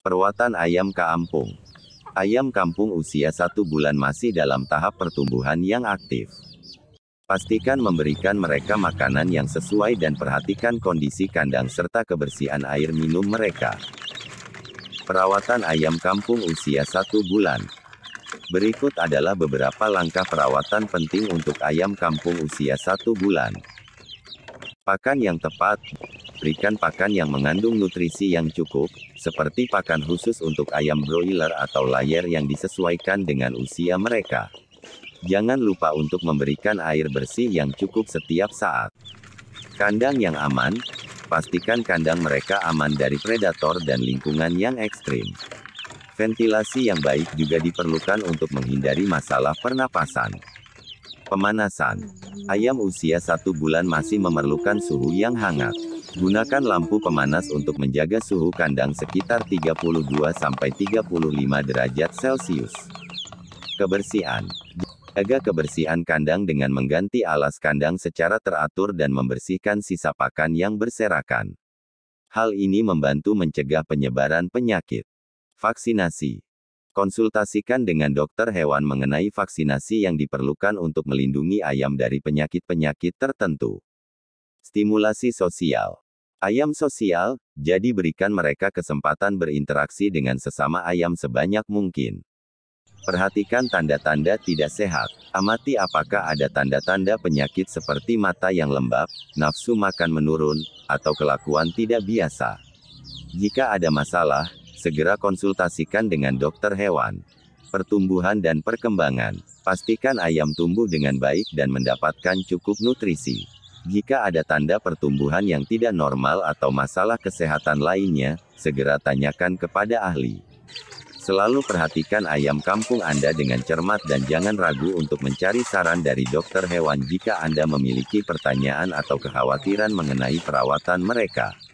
Perawatan ayam kampung. Ayam kampung usia satu bulan masih dalam tahap pertumbuhan yang aktif. Pastikan memberikan mereka makanan yang sesuai dan perhatikan kondisi kandang serta kebersihan air minum mereka. Perawatan ayam kampung usia satu bulan. Berikut adalah beberapa langkah perawatan penting untuk ayam kampung usia satu bulan. Pakan yang tepat, berikan pakan yang mengandung nutrisi yang cukup, seperti pakan khusus untuk ayam broiler atau layer yang disesuaikan dengan usia mereka. Jangan lupa untuk memberikan air bersih yang cukup setiap saat. Kandang yang aman, pastikan kandang mereka aman dari predator dan lingkungan yang ekstrim. Ventilasi yang baik juga diperlukan untuk menghindari masalah pernapasan. Pemanasan. Ayam usia satu bulan masih memerlukan suhu yang hangat. Gunakan lampu pemanas untuk menjaga suhu kandang sekitar 32-35 derajat Celcius. Kebersihan. Jaga kebersihan kandang dengan mengganti alas kandang secara teratur dan membersihkan sisa pakan yang berserakan. Hal ini membantu mencegah penyebaran penyakit. Vaksinasi Konsultasikan dengan dokter hewan mengenai vaksinasi yang diperlukan untuk melindungi ayam dari penyakit-penyakit tertentu. Stimulasi sosial. Ayam sosial, jadi berikan mereka kesempatan berinteraksi dengan sesama ayam sebanyak mungkin. Perhatikan tanda-tanda tidak sehat. Amati apakah ada tanda-tanda penyakit seperti mata yang lembab, nafsu makan menurun, atau kelakuan tidak biasa. Jika ada masalah, segera konsultasikan dengan dokter hewan. Pertumbuhan dan perkembangan. Pastikan ayam tumbuh dengan baik dan mendapatkan cukup nutrisi. Jika ada tanda pertumbuhan yang tidak normal atau masalah kesehatan lainnya, segera tanyakan kepada ahli. Selalu perhatikan ayam kampung Anda dengan cermat dan jangan ragu untuk mencari saran dari dokter hewan jika Anda memiliki pertanyaan atau kekhawatiran mengenai perawatan mereka.